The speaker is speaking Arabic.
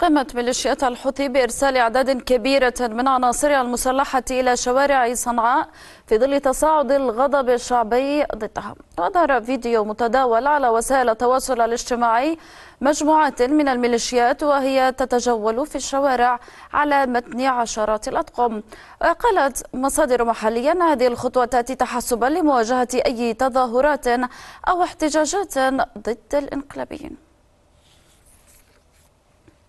قامت ميليشيات الحوثي بإرسال أعداد كبيرة من عناصرها المسلحة إلى شوارع صنعاء في ظل تصاعد الغضب الشعبي ضدها وظهر فيديو متداول على وسائل التواصل الاجتماعي مجموعات من الميليشيات وهي تتجول في الشوارع على متن عشرات الأطقم قالت مصادر محلية أن هذه الخطوة تأتي تحسبا لمواجهة أي تظاهرات أو احتجاجات ضد الإنقلابيين